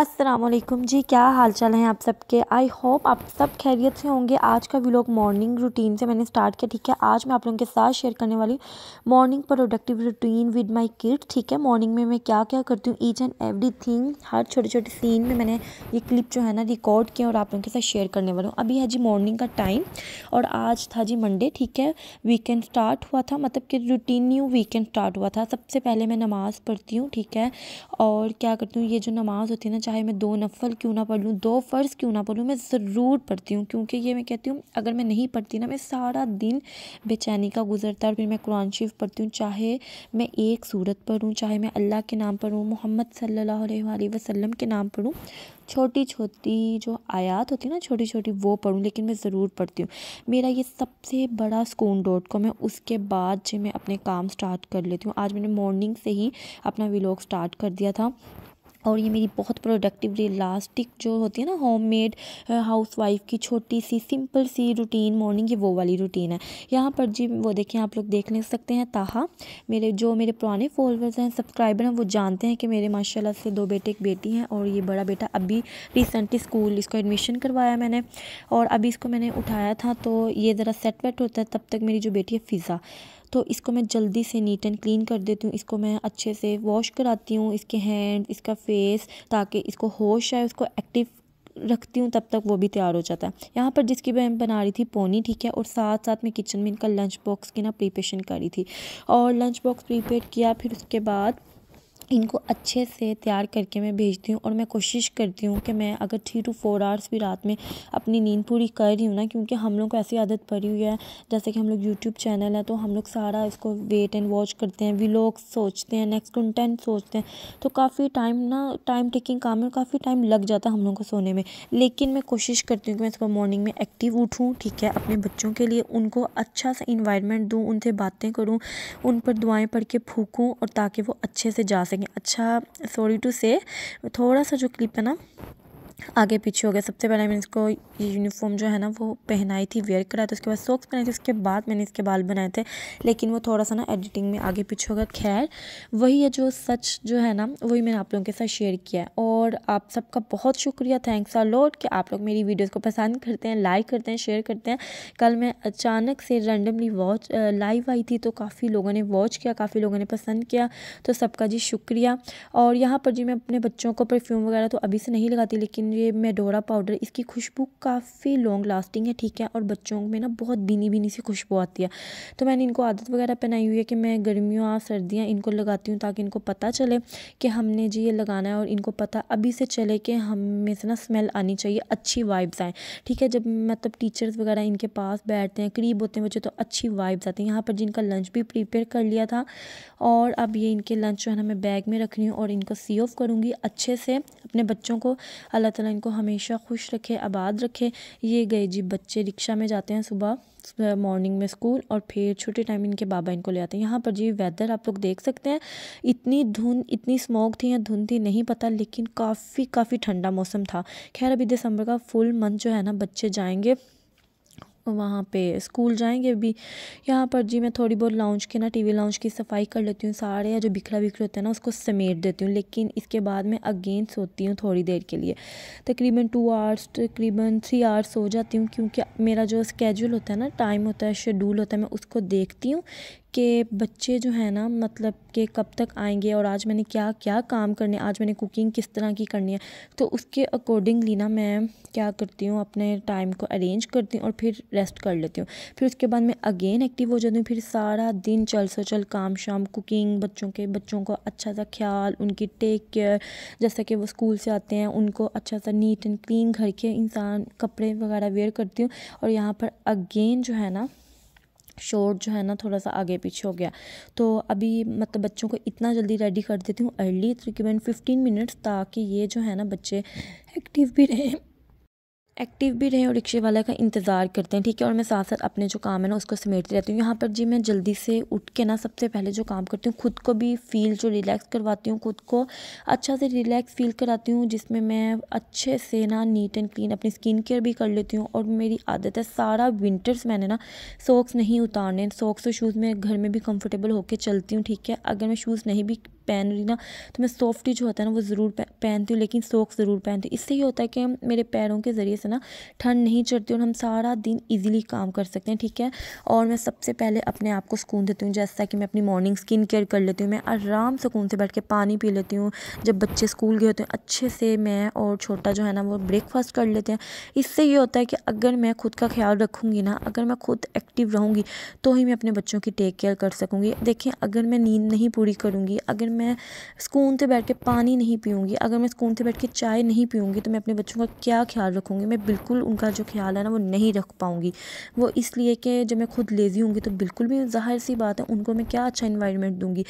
असलम जी क्या हाल चाल हैं आप सबके आई होप आप सब खैरियत से होंगे आज का व्लॉग मॉर्निंग रूटीन से मैंने स्टार्ट किया ठीक है आज मैं आप लोगों के साथ शेयर करने वाली morning productive routine with my kid ठीक है मॉर्निंग में मैं क्या क्या करती हूँ ईच एंड एवरी थिंग हर छोटे छोटे सीन में मैंने ये क्लिप जो है ना रिकॉर्ड किया और आप लोगों के साथ शेयर करने वाला हूँ अभी है जी मॉर्निंग का टाइम और आज था जी मंडे ठीक है वीकेंड स्टार्ट हुआ था मतलब कि रूटीन न्यू वीकेंड स्टार्ट हुआ था सबसे पहले मैं नमाज़ पढ़ती हूँ ठीक है और क्या करती हूँ ये जो नमाज़ होती है ना चाहे मैं दो नफल क्यों ना पढ़ लूँ दो फ़र्ज़ क्यों ना पढ़ूँ मैं ज़रूर पढ़ती हूँ क्योंकि ये मैं कहती हूँ अगर मैं नहीं पढ़ती ना मैं सारा दिन बेचैनी का गुजरता और फिर मैं कुरान शरीफ पढ़ती हूँ चाहे मैं एक सूरत पढ़ूँ चाहे मैं अल्लाह के नाम पढ़ूँ मोहम्मद सल्ला वसलम के नाम पढ़ूँ छोटी छोटी जो आयात होती है ना छोटी छोटी वो पढ़ूँ लेकिन मैं ज़रूर पढ़ती हूँ मेरा ये सबसे बड़ा सुकून डॉट कॉम है उसके बाद जो मैं अपने काम स्टार्ट कर लेती हूँ आज मैंने मॉर्निंग से ही अपना विलोक स्टार्ट कर दिया था और ये मेरी बहुत प्रोडक्टिवली लास्टिक जो होती है ना होम मेड हाउस वाइफ की छोटी सी सिंपल सी रूटीन मॉर्निंग की वो वाली रूटीन है यहाँ पर जी वो देखिए आप लोग देख ले सकते हैं ताहा मेरे जो मेरे पुराने फॉलोअर्स हैं सब्सक्राइबर हैं वो जानते हैं कि मेरे माशाल्लाह से दो बेटे एक बेटी हैं और ये बड़ा बेटा अभी रिसेंटली स्कूल इसको एडमिशन करवाया मैंने और अभी इसको मैंने उठाया था तो ये ज़रा सेट वेट होता है तब तक मेरी जो बेटी है फ़िज़ा तो इसको मैं जल्दी से नीट एंड क्लीन कर देती हूँ इसको मैं अच्छे से वॉश कराती हूँ इसके हैंड इसका फेस ताकि इसको होश आए उसको एक्टिव रखती हूँ तब तक वो भी तैयार हो जाता है यहाँ पर जिसकी मैं बना रही थी पोनी ठीक है और साथ साथ मैं किचन में इनका लंच बॉक्स की ना प्रिपेशन करी थी और लंच बॉक्स प्रीपेड किया फिर उसके बाद इनको अच्छे से तैयार करके मैं भेजती हूँ और मैं कोशिश करती हूँ कि मैं अगर थ्री टू फोर आवर्स भी रात में अपनी नींद पूरी कर रही हूँ ना क्योंकि हम लोग को ऐसी आदत पड़ी हुई है जैसे कि हम लोग यूट्यूब चैनल है तो हम लोग सारा इसको वेट एंड वॉच करते हैं व्लॉग्स सोचते हैं नेक्स्ट कंटेंट सोचते हैं तो काफ़ी टाइम ना टाइम टेकिंग काम है काफ़ी टाइम लग जाता है हम लोग को सोने में लेकिन मैं कोशिश करती हूँ कि मैं सुबह मॉर्निंग में एक्टिव उठूँ ठीक है अपने बच्चों के लिए उनको अच्छा सा इन्वायरमेंट दूँ उनसे बातें करूँ उन पर दुआएँ पढ़ के फूकूँ और ताकि वो अच्छे से जा सकें सकें अच्छा सॉरी टू से थोड़ा सा जो क्लिप है ना आगे पीछे हो गया सबसे पहले मैंने इसको ये यूनिफॉर्म जो है ना वो पहनाई थी वेयर कराया था उसके बाद सॉक्स पहनाए थे उसके बाद मैंने इसके बाल बनाए थे लेकिन वो थोड़ा सा ना एडिटिंग में आगे पीछे हो गया खैर वही है जो सच जो है ना वही मैंने आप लोगों के साथ शेयर किया और आप सबका बहुत शुक्रिया थैंक्स आर लॉड कि आप लोग मेरी वीडियोज़ को पसंद करते हैं लाइक करते हैं शेयर करते हैं कल मैं अचानक से रैंडमली वॉच लाइव आई थी तो काफ़ी लोगों ने वॉच किया काफ़ी लोगों ने पसंद किया तो सबका जी शुक्रिया और यहाँ पर जी मैं अपने बच्चों को परफ्यूम वगैरह तो अभी से नहीं लगाती लेकिन ये मेडोरा पाउडर इसकी खुशबू काफ़ी लॉन्ग लास्टिंग है ठीक है और बच्चों में ना बहुत बीनी बीनी सी खुशबू आती है तो मैंने इनको आदत वगैरह पहनाई हुई है कि मैं गर्मियों और सर्दियाँ इनको लगाती हूँ ताकि इनको पता चले कि हमने जी ये लगाना है और इनको पता अभी से चले कि हम में से ना स्मेल आनी चाहिए अच्छी वाइब्स आएँ ठीक है जब मतलब टीचर्स वगैरह इनके पास बैठते हैं करीब होते हैं बच्चे तो अच्छी वाइब्स आती हैं यहाँ पर जिनका लंच भी प्रिपेयर कर लिया था और अब ये इनके लंच जो है ना मैं बैग में रख रही हूँ और इनको सी ऑफ करूँगी अच्छे से अपने बच्चों को अल्लाह अल्लाह ताला इनको हमेशा खुश रखे आबाद रखे ये गए जी बच्चे रिक्शा में जाते हैं सुबह मॉर्निंग में स्कूल और फिर छोटे टाइम इनके बाबा इनको ले आते हैं यहाँ पर जी वेदर आप लोग देख सकते हैं इतनी धुंध इतनी स्मोक थी या धुंध थी नहीं पता लेकिन काफ़ी काफ़ी ठंडा मौसम था खैर अभी दिसंबर का फुल मंथ जो है ना बच्चे जाएंगे वहाँ पे स्कूल जाएंगे अभी यहाँ पर जी मैं थोड़ी बहुत लाउंज के ना टीवी लाउंज की सफाई कर लेती हूँ सारे या जो बिखरा बिखरे होते हैं ना उसको समेट देती हूँ लेकिन इसके बाद मैं अगेन सोती हूँ थोड़ी देर के लिए तकरीबन टू आवर्स तकरीबन थ्री आवर्स सो जाती हूँ क्योंकि मेरा जो स्केजूल होता है ना टाइम होता है शेड्यूल होता है मैं उसको देखती हूँ कि बच्चे जो है ना मतलब कि कब तक आएंगे और आज मैंने क्या क्या काम करने आज मैंने कुकिंग किस तरह की करनी है तो उसके अकॉर्डिंगली ना मैं क्या करती हूँ अपने टाइम को अरेंज करती हूँ और फिर रेस्ट कर लेती हूँ फिर उसके बाद मैं अगेन एक्टिव हो जाती हूँ फिर सारा दिन चल सो चल काम शाम कुकिंग बच्चों के बच्चों को अच्छा सा ख्याल उनकी टेक केयर जैसे कि वो स्कूल से आते हैं उनको अच्छा सा नीट एंड क्लीन घर के इंसान कपड़े वगैरह वेयर करती हूँ और यहाँ पर अगेन जो है ना शॉर्ट जो है ना थोड़ा सा आगे पीछे हो गया तो अभी मतलब बच्चों को इतना जल्दी रेडी कर देती हूँ अर्ली तकरीबन फिफ्टीन मिनट्स ताकि ये जो है ना बच्चे एक्टिव भी रहें एक्टिव भी रहें और रिक्शे वाले का इंतज़ार करते हैं ठीक है और मैं साथ साथ अपने जो काम है ना उसको समेटती रहती हूँ यहाँ पर जी मैं जल्दी से उठ के ना सबसे पहले जो काम करती हूँ खुद को भी फ़ील जो रिलैक्स करवाती हूँ खुद को अच्छा से रिलैक्स फील कराती हूँ जिसमें मैं अच्छे से ना नीट एंड क्लीन अपनी स्किन केयर भी कर लेती हूँ और मेरी आदत है सारा विंटर्स मैंने ना सॉक्स नहीं उतारने सॉक्स और शूज़ मैं घर में भी कम्फर्टेबल होकर चलती हूँ ठीक है अगर मैं शूज़ नहीं भी पहन रही ना तो मैं सॉफ्टी जो होता है ना वो ज़रूर पहनती हूँ लेकिन सोक्स ज़रूर पहनती हूँ इससे ये होता है कि मेरे पैरों के ज़रिए से ना ठंड नहीं चढ़ती और हम सारा दिन ईजिली काम कर सकते हैं ठीक है और मैं सबसे पहले अपने आप को सुकून देती हूँ जैसा कि मैं अपनी मॉर्निंग स्किन केयर कर लेती हूँ मैं आराम सुकून से बैठ के पानी पी लेती हूँ जब बच्चे स्कूल गए होते हैं अच्छे से मैं और छोटा जो है ना वो ब्रेकफास्ट कर लेते हैं इससे ये होता है कि अगर मैं खुद का ख्याल रखूँगी ना अगर मैं खुद एक्टिव रहूँगी तो ही मैं अपने बच्चों की टेक केयर कर सकूँगी देखें अगर मैं नींद नहीं पूरी करूँगी अगर मैं सुकून से बैठ के पानी नहीं पीऊँगी अगर मैं सुकून से बैठ के चाय नहीं पीऊँगी तो मैं अपने बच्चों का क्या ख्याल रखूँगी मैं बिल्कुल उनका जो ख्याल है ना वो नहीं रख पाऊँगी वो इसलिए कि जब मैं खुद लेज़ी होंगी तो बिल्कुल भी जाहिर सी बात है उनको मैं क्या अच्छा इन्वायरमेंट दूँगी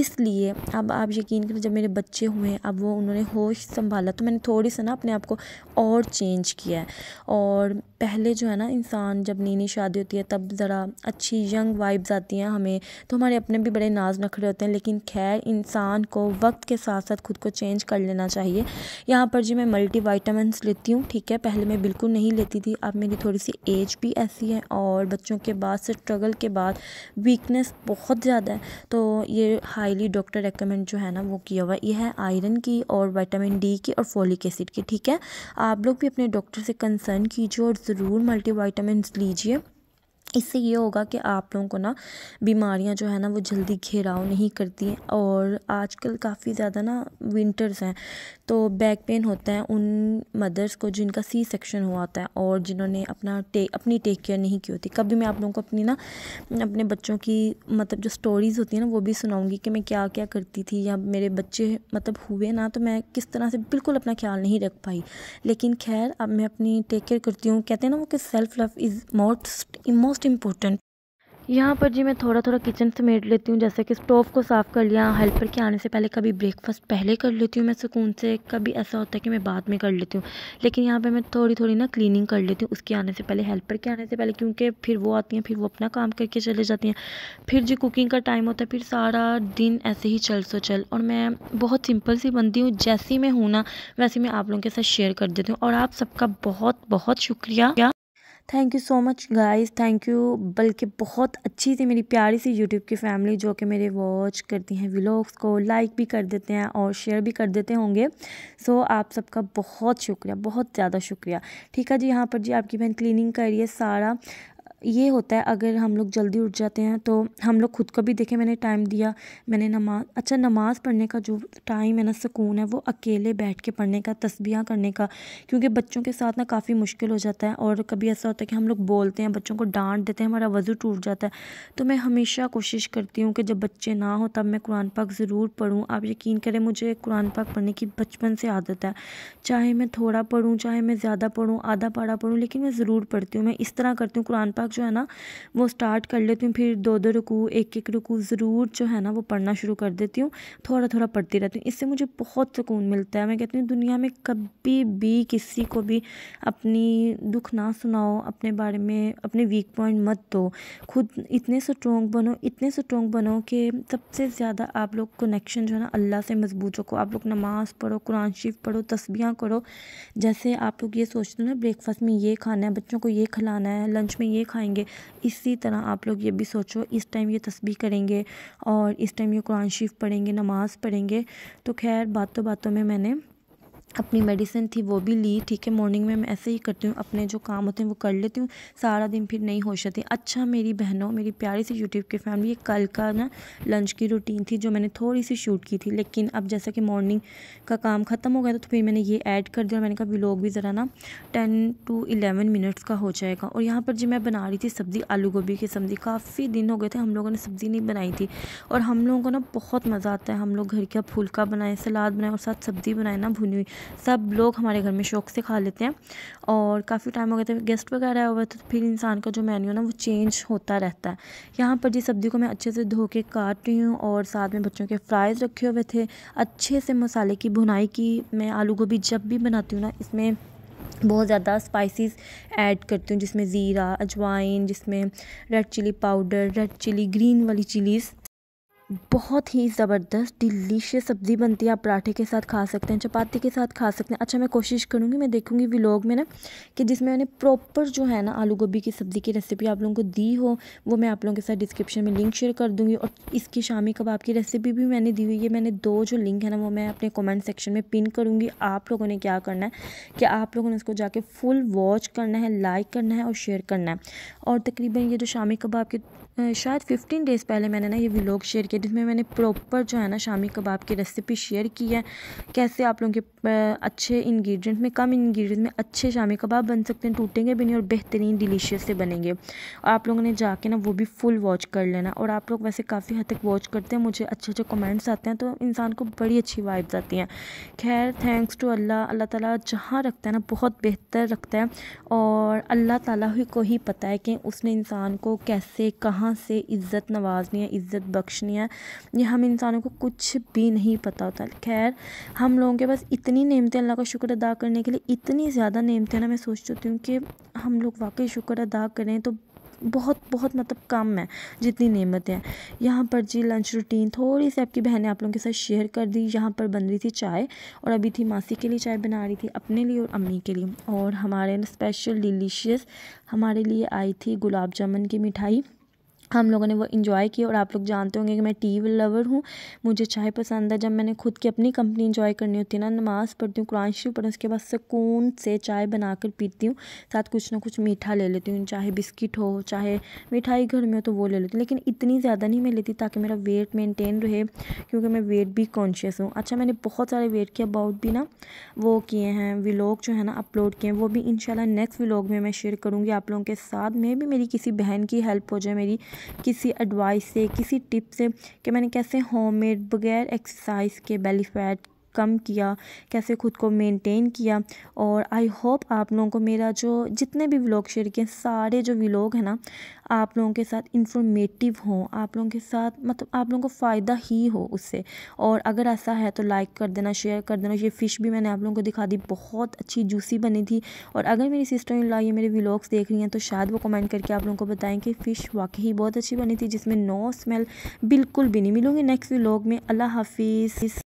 इसलिए अब आप यकीन करें जब मेरे बच्चे हुए अब वो उन्होंने होश संभाला तो मैंने थोड़ी सा ना अपने आप को और चेंज किया है और पहले जो है ना इंसान जब नई नई शादी होती है तब ज़रा अच्छी यंग वाइब्स आती हैं हमें तो हमारे अपने भी बड़े नाज नखरे होते हैं लेकिन खैर इंसान को वक्त के साथ साथ खुद को चेंज कर लेना चाहिए यहाँ पर जी मैं मल्टी वाइटामस लेती हूँ ठीक है पहले मैं बिल्कुल नहीं लेती थी अब मेरी थोड़ी सी एज भी ऐसी है और बच्चों के बाद स्ट्रगल के बाद वीकनेस बहुत ज़्यादा है तो ये हाईली डॉक्टर रिकमेंड जो है ना वो किया हुआ यह है आयरन की और वाइटामिन डी की और फोलिक एसिड की ठीक है आप लोग भी अपने डॉक्टर से कंसर्न कीजिए और ज़रूर मल्टीवाइटामस लीजिए इससे ये होगा कि आप लोगों को ना बीमारियां जो है ना वो जल्दी घेराव नहीं करती हैं और आजकल काफ़ी ज़्यादा ना विंटर्स हैं तो बैक पेन होता है उन मदर्स को जिनका सी सेक्शन हुआ होता है और जिन्होंने अपना टे अपनी टेक केयर नहीं की होती कभी मैं आप लोगों को अपनी ना अपने बच्चों की मतलब जो स्टोरीज़ होती हैं ना वो भी सुनाऊँगी कि मैं क्या क्या करती थी या मेरे बच्चे मतलब हुए ना तो मैं किस तरह से बिल्कुल अपना ख्याल नहीं रख पाई लेकिन खैर अब मैं अपनी टेक केयर करती हूँ कहते हैं ना वो कि self love is most most important यहाँ पर जी मैं थोड़ा थोड़ा किचन से मेट लेती हूँ जैसे कि स्टोव को साफ़ कर लिया हेल्पर के आने से पहले कभी ब्रेकफास्ट पहले कर लेती हूँ मैं सुकून से कभी ऐसा होता है कि मैं बाद में कर लेती हूँ लेकिन यहाँ पे मैं थोड़ी थोड़ी ना क्लीनिंग कर लेती हूँ उसके आने से पहले हेल्पर के आने से पहले क्योंकि फिर वो आती हैं फिर वो अपना काम करके चले जाती हैं फिर जो कुकिंग का टाइम होता है फिर सारा दिन ऐसे ही चल सो चल और मैं बहुत सिंपल सी बनती हूँ जैसी मैं हूँ ना वैसे मैं आप लोगों के साथ शेयर कर देती हूँ और आप सबका बहुत बहुत शुक्रिया thank you so much guys thank you बल्कि बहुत अच्छी सी मेरी प्यारी सी यूट्यूब की फैमिली जो कि मेरे वॉच करती हैं व्लॉग्स को लाइक भी कर देते हैं और शेयर भी कर देते होंगे सो so, आप सबका बहुत शुक्रिया बहुत ज़्यादा शुक्रिया ठीक है जी यहाँ पर जी आपकी बहन क्लीनिंग कर रही है सारा ये होता है अगर हम लोग जल्दी उठ जाते हैं तो हम लोग खुद को भी देखें मैंने टाइम दिया मैंने नमाज अच्छा नमाज़ पढ़ने का जो टाइम है ना सुकून है वो अकेले बैठ के पढ़ने का तस्बियाँ करने का क्योंकि बच्चों के साथ ना काफ़ी मुश्किल हो जाता है और कभी ऐसा होता है कि हम लोग बोलते हैं बच्चों को डांट देते हैं हमारा वज़ू टूट जाता है तो मैं हमेशा कोशिश करती हूँ कि जब बच्चे ना हो तब मैं कुरान पाक ज़रूर पढ़ूँ आप यकीन करें मुझे कुरान पाक पढ़ने की बचपन से आदत है चाहे मैं थोड़ा पढ़ूँ चाहे मैं ज़्यादा पढ़ूँ आधा पढ़ा पढ़ूँ लेकिन मैं ज़रूर पढ़ती हूँ मैं इस तरह करती हूँ कुरान पाक जो है ना वो स्टार्ट कर लेती हूँ फिर दो दो रुकू एक एक रुकू ज़रूर जो है ना वो पढ़ना शुरू कर देती हूँ थोड़ा थोड़ा पढ़ती रहती हूँ इससे मुझे बहुत सुकून मिलता है मैं कहती हूँ दुनिया में कभी भी किसी को भी अपनी दुख ना सुनाओ अपने बारे में अपने वीक पॉइंट मत दो खुद इतने स्ट्रॉन्ग बनो इतने स्ट्रॉन्ग बनो कि सबसे ज़्यादा आप लोग कनेक्शन जो है ना अल्लाह से मजबूत रखो आप लोग नमाज़ पढ़ो कुरान शरीफ पढ़ो तस्बियाँ करो जैसे आप लोग ये सोचते हो ना ब्रेकफास्ट में ये खाना है बच्चों को ये खिलाना है लंच में ये खाना खाएंगे इसी तरह आप लोग ये भी सोचो इस टाइम ये तस्बी करेंगे और इस टाइम ये कुरान शरीफ पढ़ेंगे नमाज़ पढ़ेंगे तो खैर बातों बातों में मैंने अपनी मेडिसिन थी वो भी ली ठीक है मॉर्निंग में मैं ऐसे ही करती हूँ अपने जो काम होते हैं वो कर लेती हूँ सारा दिन फिर नहीं होश आती अच्छा मेरी बहनों मेरी प्यारी सी यूट्यूब की फैमिली ये कल का ना लंच की रूटीन थी जो मैंने थोड़ी सी शूट की थी लेकिन अब जैसा कि मॉर्निंग का काम ख़त्म हो गया था तो फिर मैंने ये ऐड कर दिया और मैंने कहा व्लॉग भी ज़रा ना टेन टू इलेवन मिनट्स का हो जाएगा और यहाँ पर जो मैं बना रही थी सब्ज़ी आलू गोभी की सब्ज़ी काफ़ी दिन हो गए थे हम लोगों ने सब्ज़ी नहीं बनाई थी और हम लोगों को ना बहुत मज़ा आता है हम लोग घर का फुल्का बनाएं सलाद बनाएं और साथ सब्ज़ी बनाए ना भुनी हुई सब लोग हमारे घर में शौक से खा लेते हैं और काफ़ी टाइम हो गया था गेस्ट वगैरह हुए तो फिर इंसान का जो मेन्यू ना वो चेंज होता रहता है यहाँ पर जी सब्ज़ी को मैं अच्छे से धो के काट रही हूँ और साथ में बच्चों के फ्राइज़ रखे हुए थे अच्छे से मसाले की भुनाई की मैं आलू गोभी जब भी बनाती हूँ ना इसमें बहुत ज़्यादा स्पाइसेस ऐड करती हूँ जिसमें ज़ीरा अजवाइन जिसमें red chilli powder red chilli green वाली चिलीज़ बहुत ही ज़बरदस्त डिलीशियस सब्ज़ी बनती है आप पराठे के साथ खा सकते हैं चपाती के साथ खा सकते हैं अच्छा मैं कोशिश करूँगी मैं देखूँगी व्लॉग में ना कि जिसमें मैंने प्रॉपर जो है ना आलू गोभी की सब्ज़ी की रेसिपी आप लोगों को दी हो वो मैं आप लोगों के साथ डिस्क्रिप्शन में लिंक शेयर कर दूँगी और इसकी शामी कबाब की रेसिपी भी मैंने दी हुई है मैंने दो जो लिंक है ना वो मैं अपने कॉमेंट सेक्शन में पिन करूँगी आप लोगों ने क्या करना है कि आप लोगों ने उसको जाके फुल वॉच करना है लाइक करना है और शेयर करना है और तकरीबन ये जो शामी कबाब के शायद फिफ्टीन डेज़ पहले मैंने ना ये व्लॉग शेयर किया जिसमें मैंने प्रॉपर जो है ना शामी कबाब की रेसिपी शेयर की है कैसे आप लोगों के अच्छे इंग्रेडिएंट में कम इंग्रेडिएंट में अच्छे शामी कबाब बन सकते हैं टूटेंगे भी नहीं और बेहतरीन डिलीशियस से बनेंगे और आप लोगों ने जाके ना वो भी फुल वॉच कर लेना और आप लोग वैसे काफ़ी हद तक वॉच करते हैं मुझे अच्छे अच्छे कमेंट्स आते हैं तो इंसान को बड़ी अच्छी वाइब्स आती हैं खैर थैंक्स टू अल्लाह अल्लाह ताला जहाँ रखता है ना बहुत बेहतर रखता है और अल्लाह ताला ही को ही पता है कि उसने इंसान को कैसे कहाँ कहाँ से इज़्ज़त नवाजनी है इज़्ज़त बख्शनी है ये हम इंसानों को कुछ भी नहीं पता होता खैर हम लोगों के पास इतनी नियमतें अल्लाह का शुक्र अदा करने के लिए इतनी ज़्यादा नियमतें ना मैं सोच चुकी हूँ कि हम लोग वाकई शुक्र अदा करें तो बहुत बहुत मतलब कम है जितनी नेमतें हैं यहाँ पर जी लंच रूटीन थोड़ी सी आपकी बहनें आप लोगों के साथ शेयर कर दी यहाँ पर बन रही थी चाय और अभी थी मासी के लिए चाय बना रही थी अपने लिए और अम्मी के लिए और हमारे स्पेशल डिलीशियस हमारे लिए आई थी गुलाब जामुन की मिठाई हम लोगों ने वो इन्जॉय किया और आप लोग जानते होंगे कि मैं टी वी लवर हूँ मुझे चाय पसंद है जब मैंने खुद की अपनी कंपनी इन्जॉय करनी होती है ना नमाज़ पढ़ती हूँ कुरान शरीफ पढ़ती उसके बाद सुकून से चाय बनाकर पीती हूँ साथ कुछ ना कुछ मीठा ले लेती हूँ चाहे बिस्किट हो चाहे मिठाई घर में हो तो वो ले लेती हूँ लेकिन इतनी ज़्यादा नहीं मैं लेती ताकि मेरा वेट मेनटेन रहे क्योंकि मैं वेट भी कॉन्शियस हूँ अच्छा मैंने बहुत सारे वेट के अबाउट भी ना वो किए हैं व्लॉग जो है ना अपलोड किए हैं वो भी इन नेक्स्ट व्लॉग में मैं शेयर करूँगी आप लोगों के साथ में भी मेरी किसी बहन की हेल्प हो जाए मेरी किसी एडवाइस से किसी टिप से कि मैंने कैसे होममेड बगैर एक्सरसाइज के बेली फ़ैट कम किया कैसे ख़ुद को मेंटेन किया और आई होप आप लोगों को मेरा जो जितने भी व्लॉग शेयर किए सारे जो व्लॉग हैं ना आप लोगों के साथ इंफॉर्मेटिव हों आप लोगों के साथ मतलब आप लोगों को फ़ायदा ही हो उससे और अगर ऐसा है तो लाइक कर देना शेयर कर देना ये फ़िश भी मैंने आप लोगों को दिखा दी बहुत अच्छी जूसी बनी थी और अगर मेरी सिस्टर इन लॉ ये मेरे व्लॉग्स देख रही हैं तो शायद वो कमेंट करके आप लोगों को बताएं कि फ़िश वाकई बहुत अच्छी बनी थी जिसमें नो स्मेल बिल्कुल भी नहीं मिलूंगी नेक्स्ट व्लॉग में अल्लाह हाफिज़